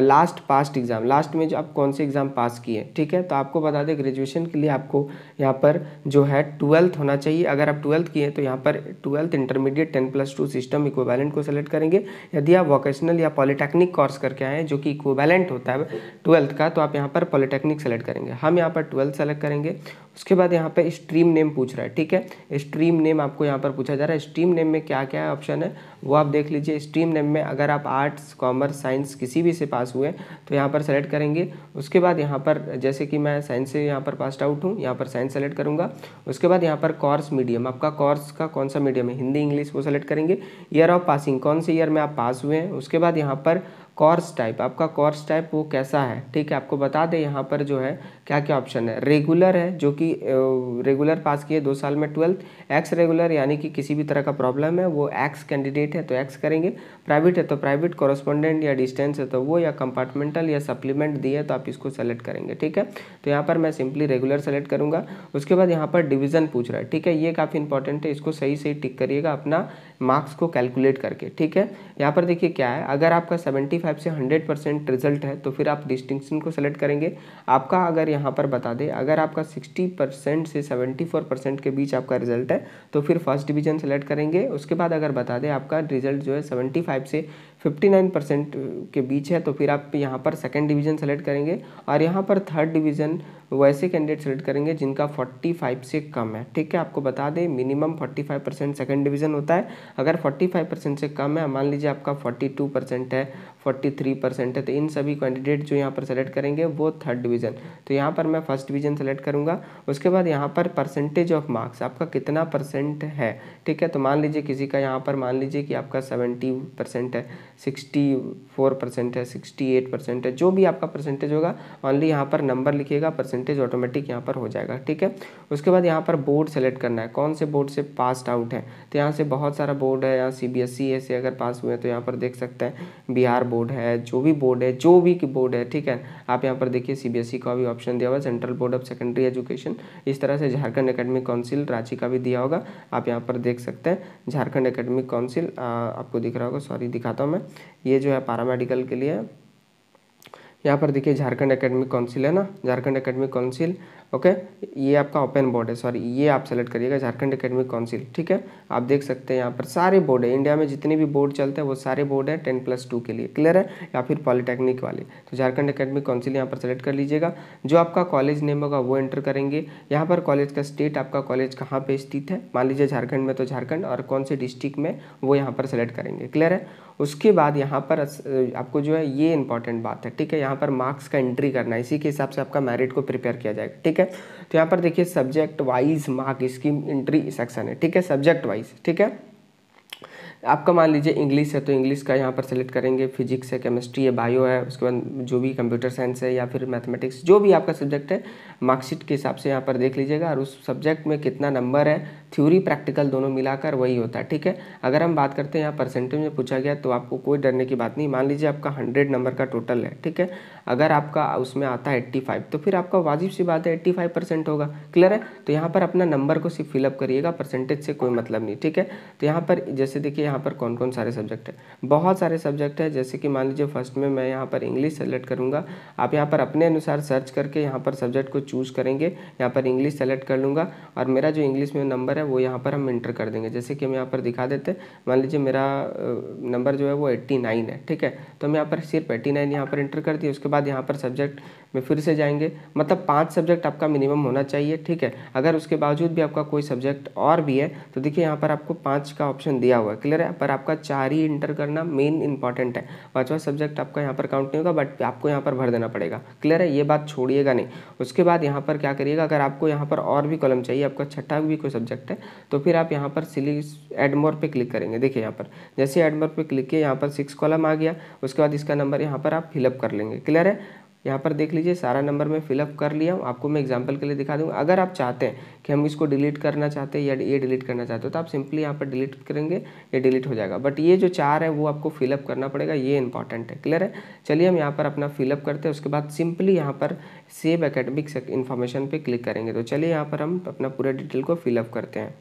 last past exam last में जो आप कौन से एग्ज़ाम पास किए ठीक है तो आपको बता दें ग्रेजुएशन के लिए आपको यहाँ पर जो है ट्वेल्थ होना चाहिए अगर आप ट्वेल्थ किए तो यहाँ पर twelfth intermediate ten plus two system equivalent को सेलेक्ट करेंगे यदि आप वोकेशनल या पॉलीटेक्निक कोर्स करके आए हैं जो कि इक्वेलेंट होता है ट्वेल्थ का तो आप यहाँ पर पॉलीटेक्निक सेलेक्ट करेंगे हम यहाँ पर ट्वेल्थ सेलेक्ट करेंगे उसके बाद यहाँ पर स्ट्रीम नेम पूछ रहा है ठीक है स्ट्रीम नेम आपको यहाँ पर पूछा जा रहा है स्ट्रीम नेम में क्या क्या ऑप्शन है वो आप देख लीजिए स्ट्रीम नेम में अगर आप आर्ट्स कॉमर्स साइंस किसी भी से पास पास हुए तो यहाँ पर सेलेक्ट करेंगे उसके बाद यहाँ पर जैसे कि मैं साइंस से यहाँ पर पास्ट आउट हूँ यहाँ पर साइंस सेलेक्ट करूँगा उसके बाद यहाँ पर कोर्स मीडियम आपका कोर्स का कौन सा मीडियम है हिंदी इंग्लिश वो सेलेक्ट करेंगे ईयर ऑफ पासिंग कौन से ईयर में आप पास हुए हैं उसके बाद यहाँ पर कॉर्स टाइप आपका कॉर्स टाइप वो कैसा है ठीक है आपको बता दें यहाँ पर जो है क्या क्या ऑप्शन है रेगुलर है जो कि रेगुलर पास किए दो साल में ट्वेल्थ एक्स रेगुलर यानी कि किसी भी तरह का प्रॉब्लम है वो एक्स कैंडिडेट है तो एक्स करेंगे प्राइवेट है तो प्राइवेट कॉरस्पॉन्डेंट या डिस्टेंस है तो वो या कंपार्टमेंटल या सप्लीमेंट दिए तो आप इसको सेलेक्ट करेंगे ठीक है तो यहाँ पर मैं सिंपली रेगुलर सेलेक्ट करूँगा उसके बाद यहाँ पर डिवीज़न पूछ रहा है ठीक है ये काफ़ी इंपॉर्टेंट है इसको सही सही टिक करिएगा अपना मार्क्स को कैलकुलेट करके ठीक है यहाँ पर देखिए क्या है अगर आपका 75 से 100 परसेंट रिजल्ट है तो फिर आप डिस्टिंक्शन को सेलेक्ट करेंगे आपका अगर यहाँ पर बता दें अगर आपका 60 परसेंट से 74 परसेंट के बीच आपका रिजल्ट है तो फिर फर्स्ट डिवीजन सेलेक्ट करेंगे उसके बाद अगर बता दें आपका रिजल्ट जो है 75 से 59 परसेंट के बीच है तो फिर आप यहाँ पर सेकेंड डिवीज़न सेलेक्ट करेंगे और यहाँ पर थर्ड डिवीज़न वैसे कैंडिडेट सेलेक्ट करेंगे जिनका 45 से कम है ठीक है आपको बता दें मिनिमम 45 परसेंट सेकेंड डिवीज़न होता है अगर 45 परसेंट से कम है मान लीजिए आपका 42 परसेंट है 43 परसेंट है तो इन सभी कैंडिडेट जो यहाँ पर सेलेक्ट करेंगे वो थर्ड डिवीज़न तो यहाँ पर मैं फर्स्ट डिवीज़न सेलेक्ट करूँगा उसके बाद यहाँ पर परसेंटेज ऑफ मार्क्स आपका कितना परसेंट है ठीक है तो मान लीजिए किसी का यहाँ पर मान लीजिए कि आपका सेवेंटी परसेंट है 64 परसेंट है 68 परसेंट है जो भी आपका परसेंटेज होगा ऑनली यहाँ पर नंबर लिखिएगा परसेंटेज ऑटोमेटिक यहाँ पर हो जाएगा ठीक है उसके बाद यहाँ पर बोर्ड सेलेक्ट करना है कौन से बोर्ड से पासड आउट है तो यहाँ से बहुत सारा बोर्ड है यहाँ सी बी एस ई से अगर पास हुए हैं तो यहाँ पर देख सकते हैं बिहार बोर्ड है जो भी बोर्ड है जो भी बोर्ड है ठीक है आप यहाँ पर देखिए सी बी एस ई का भी ऑप्शन दिया हुआ central board of secondary education इस तरह से झारखंड अकेडमिक काउंसिल रांची का भी दिया होगा आप यहाँ पर देख सकते हैं झारखंड अकेडमिक काउंसिल आपको दिख रहा होगा सॉरी दिखाता हूँ मैं ये जो है पारा मेडिकल के लिए यहाँ पर देखिए झारखंड एकेडमिक काउंसिल है ना झारखंड एकेडमिक काउंसिल ओके ये आपका ओपन बोर्ड है सॉरी ये आप सेलेक्ट करिएगा झारखंड एकेडमिक काउंसिल ठीक है आप देख सकते हैं यहाँ पर सारे बोर्ड है इंडिया में जितने भी बोर्ड चलते हैं वो सारे बोर्ड है टेन प्लस टू के लिए क्लियर है या फिर पॉलिटेक्निक वाले तो झारखंड एकेडमिक काउंसिल यहाँ पर सेलेक्ट कर लीजिएगा जो आपका कॉलेज नेम होगा वो एंटर करेंगे यहाँ पर कॉलेज का स्टेट आपका कॉलेज कहाँ पर स्थित है मान लीजिए झारखंड में तो झारखंड और कौन से डिस्ट्रिक्ट में वो यहाँ पर सेलेक्ट करेंगे क्लियर है उसके बाद यहाँ पर आपको जो है ये इंपॉर्टेंट बात है ठीक है यहाँ पर मार्क्स का एंट्री करना है इसी के हिसाब से आपका मेरिट को प्रिपेयर किया जाएगा ठीक है है तो यहाँ पर देखिए subject wise mark scheme entry section है ठीक है सब्जेक्ट वाइज ठीक है आपका मान लीजिए इंग्लिश है तो इंग्लिश का यहाँ पर सेलेक्ट करेंगे फिजिक्स है केमिस्ट्री है बायो है उसके बाद जो भी कंप्यूटर साइंस है या फिर मैथमेटिक्स जो भी आपका सब्जेक्ट है मार्कशीट के हिसाब से यहाँ पर देख लीजिएगा और उस सब्जेक्ट में कितना नंबर है थ्योरी प्रैक्टिकल दोनों मिलाकर वही होता है ठीक है अगर हम बात करते हैं यहाँ परसेंटेज में पूछा गया तो आपको कोई डरने की बात नहीं मान लीजिए आपका हंड्रेड नंबर का टोटल है ठीक है अगर आपका उसमें आता है एट्टी फाइव तो फिर आपका वाजिब सी बात है एट्टी फाइव परसेंट होगा क्लियर है तो यहाँ पर अपना नंबर को सिर्फ फिलअप करिएगा परसेंटेज से कोई मतलब नहीं ठीक है तो यहाँ पर जैसे देखिए यहाँ पर कौन कौन सारे सब्जेक्ट है बहुत सारे सब्जेक्ट है जैसे कि मान लीजिए फर्स्ट में मैं यहाँ पर इंग्लिश सेलेक्ट करूँगा आप यहाँ पर अपने अनुसार सर्च करके यहाँ पर सब्जेक्ट को चूज़ करेंगे यहाँ पर इंग्लिश सेलेक्ट कर लूँगा और मेरा जो इंग्लिश में नंबर है है वो यहाँ पर हम इंटर कर देंगे जैसे कि हम यहाँ पर दिखा देते हैं मान लीजिए मेरा नंबर जो है वो 89 है ठीक है तो हम यहाँ पर सिर्फ 89 नाइन यहाँ पर इंटर कर दिए उसके बाद यहाँ पर सब्जेक्ट में फिर से जाएंगे मतलब पाँच सब्जेक्ट आपका मिनिमम होना चाहिए ठीक है अगर उसके बावजूद भी आपका कोई सब्जेक्ट और भी है तो देखिए यहाँ पर आपको पाँच का ऑप्शन दिया हुआ है क्लियर है पर आपका चार ही इंटर करना मेन इंपॉर्टेंट है पाँचवा सब्जेक्ट आपका यहाँ पर काउंट नहीं होगा बट आपको यहाँ पर भर देना पड़ेगा क्लियर है ये बात छोड़िएगा नहीं उसके बाद यहाँ पर क्या करिएगा अगर आपको यहाँ पर और भी कॉलम चाहिए आपका छठा भी कोई सब्जेक्ट हैं तो फिर आप यहाँ पर सिली एडमोर पे क्लिक करेंगे देखिए यहाँ पर जैसे एडमोर पे क्लिक किया यहाँ पर सिक्स कॉलम आ गया उसके बाद इसका नंबर यहाँ पर आप फिलअप कर लेंगे क्लियर है यहाँ पर देख लीजिए सारा नंबर मैं फिलअप कर लिया हूँ आपको मैं एग्जाम्पल के लिए दिखा दूँगा अगर आप चाहते हैं कि हम इसको डिलीट करना चाहते हैं या ये डिलीट करना चाहते हो तो आप सिंपली यहाँ पर डिलीट करेंगे ये डिलीट हो जाएगा बट ये जो चार है वो आपको फिलअप करना पड़ेगा ये इंपॉर्टेंट है क्लियर है चलिए हम यहाँ पर अपना फिलअप करते हैं उसके बाद सिंपली यहाँ पर सेव एकेडमिक इन्फॉर्मेशन पर क्लिक करेंगे तो चलिए यहाँ पर हम अपना पूरा डिटेल को फिलअप करते हैं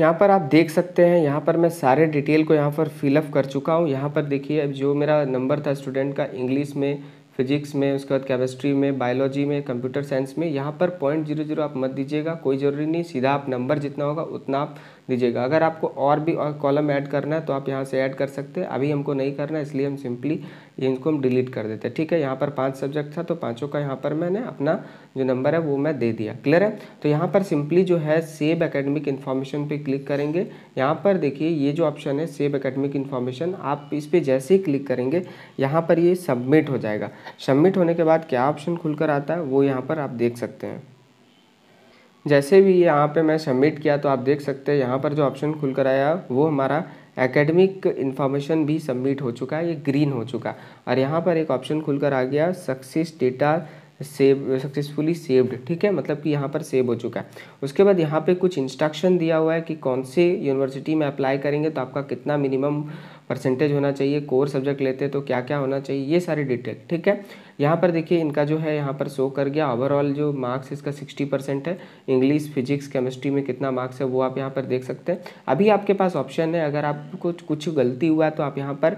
यहाँ पर आप देख सकते हैं यहाँ पर मैं सारे डिटेल को यहाँ पर फिलअप कर चुका हूँ यहाँ पर देखिए अब जो मेरा नंबर था स्टूडेंट का इंग्लिश में फिजिक्स में उसके बाद केमिस्ट्री में बायोलॉजी में कंप्यूटर साइंस में यहाँ पर पॉइंट जीरो जीरो आप मत दीजिएगा कोई ज़रूरी नहीं सीधा आप नंबर जितना होगा उतना आप दीजिएगा अगर आपको और भी और कॉलम ऐड करना है तो आप यहाँ से ऐड कर सकते हैं अभी हमको नहीं करना है इसलिए हम सिंपली इनको हम डिलीट कर देते हैं ठीक है यहाँ पर पाँच सब्जेक्ट था तो पाँचों का यहाँ पर मैंने अपना जो नंबर है वो मैं दे दिया क्लियर है तो यहाँ पर सिंपली जो है सेव अकेडमिक इन्फॉर्मेशन पर क्लिक करेंगे यहाँ पर देखिए ये जो ऑप्शन है सेव एकेडमिक इन्फॉर्मेशन आप इस पर जैसे ही क्लिक करेंगे यहाँ पर ये सबमिट हो जाएगा सबमिट होने के बाद क्या ऑप्शन खुलकर आता है वो यहाँ पर आप देख सकते हैं जैसे भी यहाँ पे मैं सबमिट किया तो आप देख सकते हैं यहाँ पर जो ऑप्शन खुल कर आया वो हमारा एकेडमिक इन्फॉर्मेशन भी सबमिट हो चुका है ये ग्रीन हो चुका और यहाँ पर एक ऑप्शन खुलकर आ गया success data save successfully saved ठीक है मतलब कि यहाँ पर सेव हो चुका है उसके बाद यहाँ पे कुछ इंस्ट्रक्शन दिया हुआ है कि कौन से यूनिवर्सिटी में अप्लाई करेंगे तो आपका कितना मिनिमम परसेंटेज होना चाहिए कोर सब्जेक्ट लेते तो क्या क्या होना चाहिए ये सारी डिटेल ठीक है यहाँ पर देखिए इनका जो है यहाँ पर शो कर गया ओवरऑल जो मार्क्स इसका सिक्सटी परसेंट है इंग्लिश फिजिक्स केमिस्ट्री में कितना मार्क्स है वो आप यहाँ पर देख सकते हैं अभी आपके पास ऑप्शन है अगर आपको कुछ गलती हुआ तो आप यहाँ पर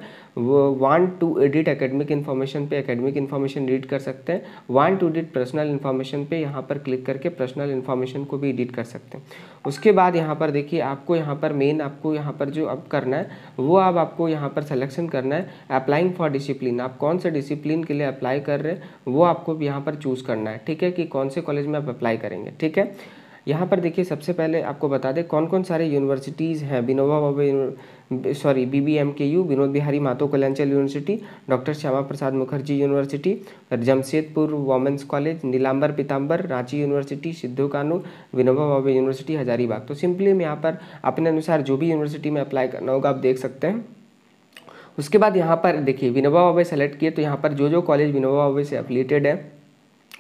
want to edit academic information पे एकेडमिक इन्फॉर्मेशन एडिट कर सकते हैं want to edit personal information पे यहाँ पर क्लिक करके पर्सनल इन्फॉर्मेशन को भी एडिट कर सकते हैं उसके बाद यहाँ पर देखिए आपको यहाँ पर मेन आपको यहाँ पर जो अब करना है वो अब आप आपको यहाँ पर सिलेक्शन करना है अप्लाइंग फॉर डिसिप्लिन आप कौन से डिसिप्लिन के लिए अप्लाई कर रहे हैं वो आपको यहाँ पर चूज़ करना है ठीक है कि कौन से कॉलेज में आप अप्लाई करेंगे ठीक है यहाँ पर देखिए सबसे पहले आपको बता दें कौन कौन सारे यूनिवर्सिटीज़ हैं बिनोवा sorry B B M K U Vinod Bihari Mahto Kalyanchal university doctor Shyama Prasad Mukherjee university Jamshedpur women's college Nilamber Pitamber Ranchi university Sidhu Kanhu Vinoba Bhave university Hazaribagh तो सिंपली हम यहाँ पर अपने अनुसार जो भी यूनिवर्सिटी में अप्लाई करना होगा आप देख सकते हैं उसके बाद यहाँ पर देखिए विनोबा भावे सेलेक्ट किए तो यहाँ पर जो जो कॉलेज विनोबा भावे से अफिलेटेड है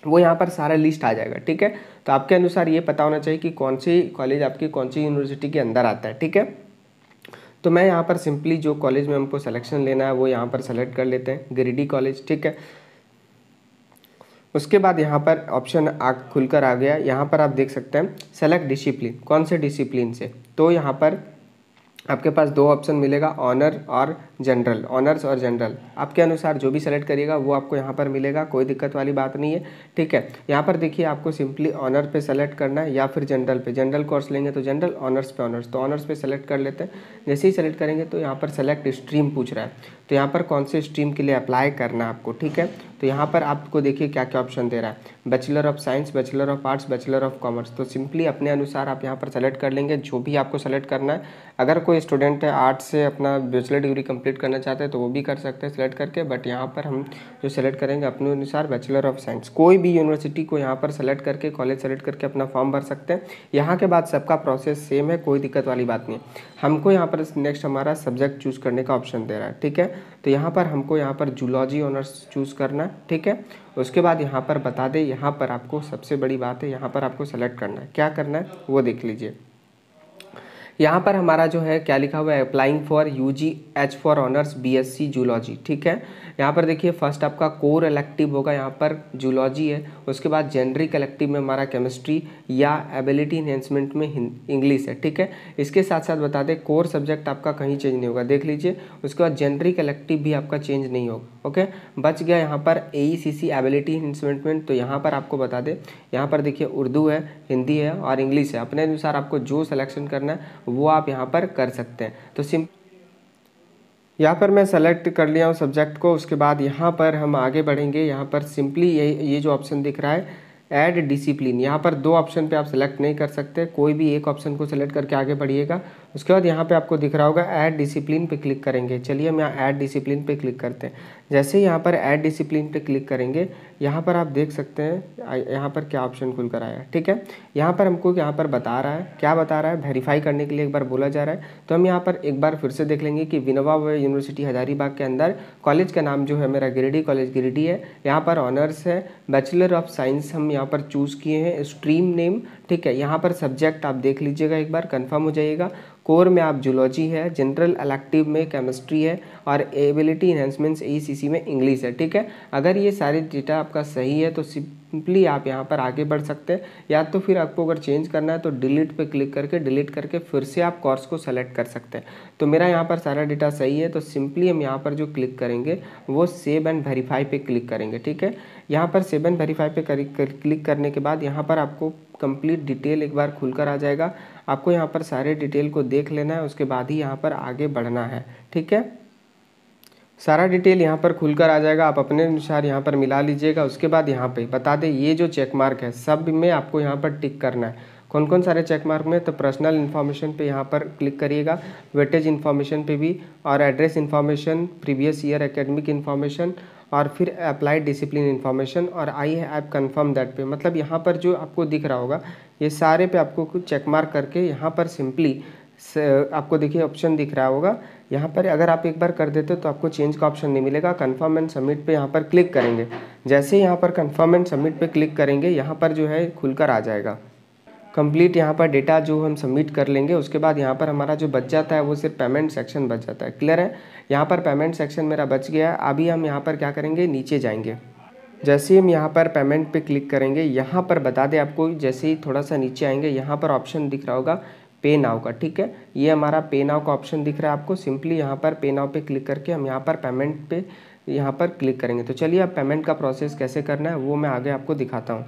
वो यहाँ पर सारा लिस्ट आ जाएगा ठीक है तो आपके अनुसार ये पता होना चाहिए कि कौन सी कॉलेज आपकी कौन सी यूनिवर्सिटी के अंदर आता है ठीक है तो मैं यहाँ पर सिंपली जो कॉलेज में हमको सिलेक्शन लेना है वो यहाँ पर सेलेक्ट कर लेते हैं गिरिडीह कॉलेज ठीक है उसके बाद यहाँ पर ऑप्शन आ खुलकर आ गया यहाँ पर आप देख सकते हैं सेलेक्ट डिसिप्लिन कौन से डिसिप्लिन से तो यहाँ पर आपके पास दो ऑप्शन मिलेगा ऑनर और जनरल ऑनर्स और जनरल आपके अनुसार जो भी सेलेक्ट करिएगा वो आपको यहाँ पर मिलेगा कोई दिक्कत वाली बात नहीं है ठीक है यहाँ पर देखिए आपको सिंपली ऑनर पे सेलेक्ट करना है या फिर जनरल पे जनरल कोर्स लेंगे तो जनरल ऑनर्स पे ऑनर्स तो ऑनर्स पे सेलेक्ट कर लेते हैं जैसे ही सेलेक्ट करेंगे तो यहाँ पर सेलेक्ट स्ट्रीम पूछ रहा है तो यहाँ पर कौन से स्ट्रीम के लिए अप्लाई करना है आपको ठीक है तो यहाँ पर आपको देखिए क्या क्या ऑप्शन दे रहा है bachelor of science bachelor of arts bachelor of commerce तो सिंपली अपने अनुसार आप यहाँ पर सेलेक्ट कर लेंगे जो भी आपको सेलेक्ट करना है अगर कोई स्टूडेंट है आर्ट्स से अपना बैचलर डिग्री कंप्लीट करना चाहते हैं तो वो भी कर सकते हैं सेलेक्ट करके बट यहाँ पर हम जो सेलेक्ट करेंगे अपने अनुसार बैचलर ऑफ साइंस कोई भी यूनिवर्सिटी को यहाँ पर सेलेक्ट करके कॉलेज सेलेक्ट करके अपना फॉर्म भर सकते हैं यहाँ के बाद सबका प्रोसेस सेम है कोई दिक्कत वाली बात नहीं हमको यहाँ पर नेक्स्ट हमारा सब्जेक्ट चूज़ करने का ऑप्शन दे रहा है ठीक है तो यहाँ पर हमको यहाँ पर जूलॉजी ऑनर्स चूज़ करना है ठीक है उसके बाद यहाँ पर बता दे यहाँ पर आपको सबसे बड़ी बात है यहाँ पर आपको सेलेक्ट करना है क्या करना है वो देख लीजिए यहाँ पर हमारा जो है क्या लिखा हुआ है applying for U G H for honours B S C zoology ठीक है यहाँ पर देखिए फर्स्ट आपका कोर इलेक्टिव होगा यहाँ पर जूलॉजी है उसके बाद जेनरिक इलेक्टिव में हमारा केमिस्ट्री या एबिलिटी इन्हेंसमेंट में इंग्लिश है ठीक है इसके साथ साथ बता दें कोर सब्जेक्ट आपका कहीं चेंज नहीं होगा देख लीजिए उसके बाद जेनरिक इलेक्टिव भी आपका चेंज नहीं होगा ओके बच गया यहाँ पर ए एबिलिटी इन्हेंसमेंट तो यहाँ पर आपको बता दें यहाँ पर देखिए उर्दू है हिंदी है और इंग्लिश है अपने अनुसार आपको जो सिलेक्शन करना है वो आप यहाँ पर कर सकते हैं तो सिंपल यहाँ पर मैं सेलेक्ट कर लिया हूँ सब्जेक्ट को उसके बाद यहाँ पर हम आगे बढ़ेंगे यहाँ पर सिंपली ये ये जो ऑप्शन दिख रहा है ऐड डिसिप्लिन यहाँ पर दो ऑप्शन पे आप सेलेक्ट नहीं कर सकते कोई भी एक ऑप्शन को सेलेक्ट करके आगे बढ़िएगा उसके बाद यहाँ पे आपको दिख रहा होगा ऐड डिसिप्लिन पे क्लिक करेंगे चलिए हम यहाँ ऐड डिसिप्लिन पे क्लिक करते हैं जैसे यहाँ पर ऐड डिसिप्लिन पे क्लिक करेंगे यहाँ पर आप देख सकते हैं यहाँ पर क्या ऑप्शन खुल कर आया ठीक है यहाँ पर हमको यहाँ पर बता रहा है क्या बता रहा है वेरीफाई करने के लिए एक बार बोला जा रहा है तो हम यहाँ पर एक बार फिर से देख लेंगे कि विनोबा यूनिवर्सिटी हजारीबाग के अंदर कॉलेज का नाम जो है मेरा गिरिडीह कॉलेज गिरिडीह है यहाँ पर ऑनर्स है बैचलर ऑफ साइंस हम यहाँ पर चूज़ किए हैं स्ट्रीम नेम ठीक है यहाँ पर सब्जेक्ट आप देख लीजिएगा एक बार कंफर्म हो जाइएगा कोर में आप जूलॉजी है जनरल इलेक्टिव में केमिस्ट्री है और एबिलिटी इन्हेंसमेंट्स ए में इंग्लिश है ठीक है अगर ये सारे डेटा आपका सही है तो सिंपली आप यहाँ पर आगे बढ़ सकते हैं या तो फिर आपको अगर चेंज करना है तो डिलीट पे क्लिक करके डिलीट करके फिर से आप कोर्स को सेलेक्ट कर सकते हैं तो मेरा यहाँ पर सारा डेटा सही है तो सिंपली हम यहाँ पर जो क्लिक करेंगे वो सेव एंड वेरीफाई पे क्लिक करेंगे ठीक है यहाँ पर सेव एंड वेरीफाई पे क्लिक करने के बाद यहाँ पर आपको कंप्लीट डिटेल एक बार खुलकर आ जाएगा आपको यहाँ पर सारे डिटेल को देख लेना है उसके बाद ही यहाँ पर आगे बढ़ना है ठीक है सारा डिटेल यहाँ पर खुलकर आ जाएगा आप अपने अनुसार यहाँ पर मिला लीजिएगा उसके बाद यहाँ पे बता दें ये जो चेक मार्क है सब में आपको यहाँ पर टिक करना है कौन कौन सारे चेक मार्क में तो पर्सनल इन्फॉर्मेशन पे यहाँ पर क्लिक करिएगा वेटेज इन्फॉर्मेशन पे भी और address information previous year academic information और फिर अप्लाइड डिसिप्लिन इन्फॉर्मेशन और आई है ऐप कन्फर्म दैट पे मतलब यहाँ पर जो आपको दिख रहा होगा ये सारे पे आपको चेक मार्क करके यहाँ पर सिंपली आपको देखिए ऑप्शन दिख रहा होगा यहाँ पर अगर आप एक बार कर देते हो तो आपको चेंज का ऑप्शन नहीं मिलेगा कन्फर्म एंड सबमिट पे यहाँ पर क्लिक करेंगे जैसे ही यहाँ पर कन्फर्म एंड सबमिट पे क्लिक करेंगे यहाँ पर जो है खुलकर आ जाएगा कंप्लीट यहाँ पर डेटा जो हम सबमिट कर लेंगे उसके बाद यहाँ पर हमारा जो बच जाता है वो सिर्फ पेमेंट सेक्शन बच जाता है क्लियर है यहाँ पर पेमेंट सेक्शन मेरा बच गया है अभी हम यहाँ पर क्या करेंगे नीचे जाएंगे जैसे ही हम यहाँ पर पेमेंट पे क्लिक करेंगे यहाँ पर बता दें आपको जैसे ही थोड़ा सा नीचे आएंगे यहाँ पर ऑप्शन दिख रहा होगा पे नाव का ठीक है ये हमारा पे नाव का ऑप्शन दिख रहा है आपको सिंपली यहाँ पर पे नाव पे क्लिक करके हम यहाँ पर पेमेंट पे यहाँ पर क्लिक करेंगे तो चलिए अब पेमेंट का प्रोसेस कैसे करना है वो मैं आगे आपको दिखाता हूँ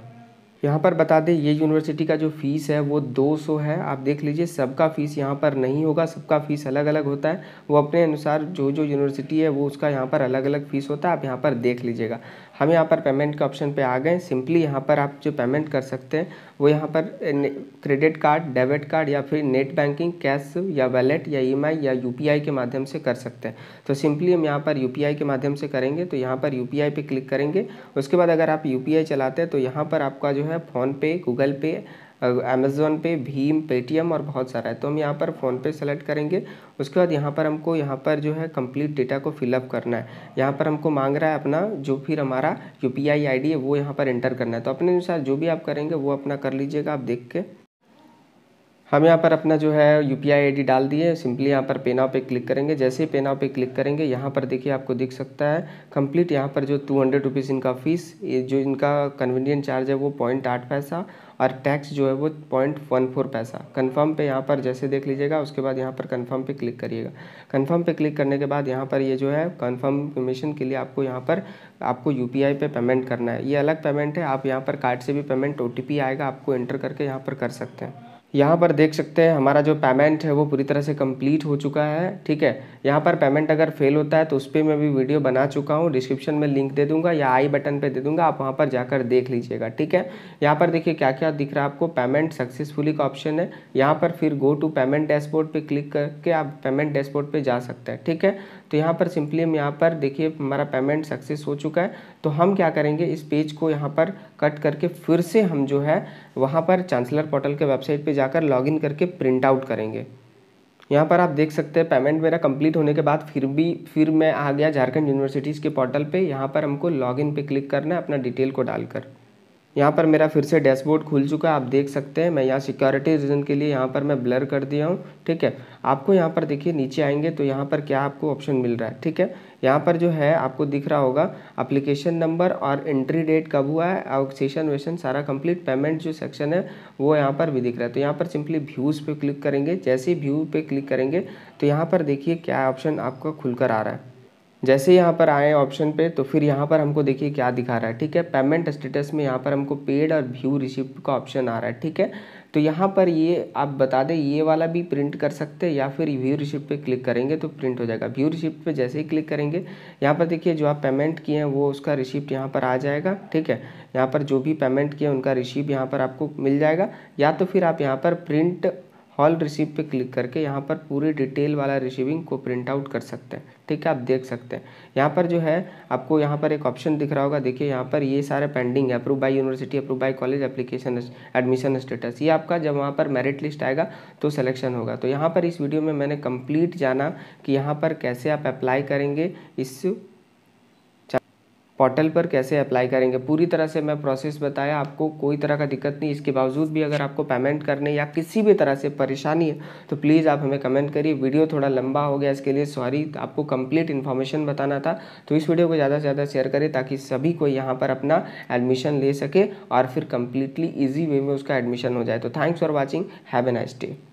यहाँ पर बता दें ये यूनिवर्सिटी का जो फ़ीस है वो 200 है आप देख लीजिए सबका फ़ीस यहाँ पर नहीं होगा सबका फ़ीस अलग अलग होता है वो अपने अनुसार जो जो यूनिवर्सिटी है वो उसका यहाँ पर अलग अलग फ़ीस होता है आप यहाँ पर देख लीजिएगा हम यहाँ पर पेमेंट के ऑप्शन पे आ गए सिंपली यहाँ पर आप जो पेमेंट कर सकते हैं वो यहाँ पर क्रेडिट कार्ड डेबिट कार्ड या फिर नेट बैंकिंग कैश या वैलेट या ईएमआई e या यूपीआई के माध्यम से कर सकते हैं तो सिंपली हम यहाँ पर यूपीआई के माध्यम से करेंगे तो यहाँ पर यूपीआई पे क्लिक करेंगे उसके बाद अगर आप यूपीआई चलाते हैं तो यहाँ पर आपका जो है फ़ोनपे गूगल पे अमेज़ोन पे भीम पेटीएम और बहुत सारा है तो हम यहाँ पर फ़ोनपे सेलेक्ट करेंगे उसके बाद यहाँ पर हमको यहाँ पर जो है कंप्लीट डेटा को फिलअप करना है यहाँ पर हमको मांग रहा है अपना जो फिर हमारा U P I I D है वो यहाँ पर एंटर करना है तो अपने अनुसार जो भी आप करेंगे वो अपना कर लीजिएगा आप देख के हम यहाँ पर अपना जो है U P I I D डाल दिए सिंपली यहाँ पर पेनाव पे क्लिक करेंगे जैसे ही पेनाव पे क्लिक करेंगे यहाँ पर देखिए आपको दिख सकता है कंप्लीट यहाँ पर जो टू हंड्रेड रुपीज़ इनका फ़ीस जो इनका कन्वीनियंट चार्ज है वो पॉइंट आठ पैसा और टैक्स जो है वो पॉइंट वन फोर पैसा कन्फर्म पे यहाँ पर जैसे देख लीजिएगा उसके बाद यहाँ पर कन्फर्म पे क्लिक करिएगा कन्फर्म पे क्लिक करने के बाद यहाँ पर ये जो है कन्फर्म कमीशन के लिए आपको यहाँ पर आपको यू पी पे पेमेंट करना है ये अलग पेमेंट है आप यहाँ पर कार्ड से भी पेमेंट ओ आएगा आपको एंटर करके यहाँ पर कर सकते हैं यहाँ पर देख सकते हैं हमारा जो पेमेंट है वो पूरी तरह से कंप्लीट हो चुका है ठीक है यहाँ पर पेमेंट अगर फेल होता है तो उस पर मैं भी वीडियो बना चुका हूँ डिस्क्रिप्शन में लिंक दे दूंगा या आई बटन पे दे दूंगा आप वहाँ पर जाकर देख लीजिएगा ठीक है यहाँ पर देखिए क्या क्या दिख रहा है आपको पेमेंट सक्सेसफुली का ऑप्शन है यहाँ पर फिर गो टू पेमेंट डैशबोर्ड पर क्लिक करके आप पेमेंट डैशबोर्ड पर जा सकते हैं ठीक है तो यहाँ पर सिंपली हम यहाँ पर देखिए हमारा पेमेंट सक्सेस हो चुका है तो हम क्या करेंगे इस पेज को यहाँ पर कट करके फिर से हम जो है वहाँ पर चांसलर पोर्टल के वेबसाइट पर जाकर लॉगिन करके प्रिंट आउट करेंगे यहाँ पर आप देख सकते हैं पेमेंट मेरा कंप्लीट होने के बाद फिर भी फिर मैं आ गया झारखंड यूनिवर्सिटीज़ के पोर्टल पे यहाँ पर हमको लॉगिन पे क्लिक करना है अपना डिटेल को डालकर यहाँ पर मेरा फिर से डैशबोर्ड खुल चुका है आप देख सकते हैं मैं यहाँ सिक्योरिटी रीजन के लिए यहाँ पर मैं ब्लर कर दिया हूँ ठीक है आपको यहाँ पर देखिए नीचे आएंगे तो यहाँ पर क्या आपको ऑप्शन मिल रहा है ठीक है यहाँ पर जो है आपको दिख रहा होगा अप्लीकेशन नंबर और एंट्री डेट कब हुआ है और सेशन वेशन सारा कंप्लीट पेमेंट जो सेक्शन है वो यहाँ पर भी दिख रहा है तो यहाँ पर सिंपली व्यूज़ पे क्लिक करेंगे जैसे ही व्यू पे क्लिक करेंगे तो यहाँ पर देखिए क्या ऑप्शन आपका खुलकर आ रहा है जैसे यहाँ पर आए ऑप्शन पे तो फिर यहाँ पर हमको देखिए क्या दिखा रहा है ठीक है पेमेंट स्टेटस में यहाँ पर हमको पेड और व्यू रिसिप्ट का ऑप्शन आ रहा है ठीक है तो यहाँ पर ये आप बता दें ये वाला भी प्रिंट कर सकते हैं या फिर व्यू रिसिप्ट पे क्लिक करेंगे तो प्रिंट हो जाएगा व्यू रिसिप्ट पे जैसे ही क्लिक करेंगे यहाँ पर देखिए जो आप पेमेंट किए हैं वो उसका रिसिप्ट यहाँ पर आ जाएगा ठीक है यहाँ पर जो भी पेमेंट किए उनका रिसिप्ट यहाँ पर आपको मिल जाएगा या तो फिर आप यहाँ पर प्रिंट हॉल रिसीव पे क्लिक करके यहाँ पर पूरी डिटेल वाला रिसीविंग को प्रिंट आउट कर सकते हैं ठीक है आप देख सकते हैं यहाँ पर जो है आपको यहाँ पर एक ऑप्शन दिख रहा होगा देखिए यहाँ पर ये सारे पेंडिंग है approve by university approve by college application admission status ये आपका जब वहाँ पर मेरिट लिस्ट आएगा तो सिलेक्शन होगा तो यहाँ पर इस वीडियो में मैंने कम्प्लीट जाना कि यहाँ पर कैसे आप अप्लाई करेंगे इस पोर्टल पर कैसे अप्लाई करेंगे पूरी तरह से मैं प्रोसेस बताया आपको कोई तरह का दिक्कत नहीं इसके बावजूद भी अगर आपको पेमेंट करने या किसी भी तरह से परेशानी है तो प्लीज़ आप हमें कमेंट करिए वीडियो थोड़ा लंबा हो गया इसके लिए सॉरी आपको कंप्लीट इन्फॉर्मेशन बताना था तो इस वीडियो को ज़्यादा से ज़्यादा शेयर करें ताकि सभी को यहाँ पर अपना एडमिशन ले सके और फिर कम्प्लीटली ईजी वे में उसका एडमिशन हो जाए तो thanks for watching have a nice day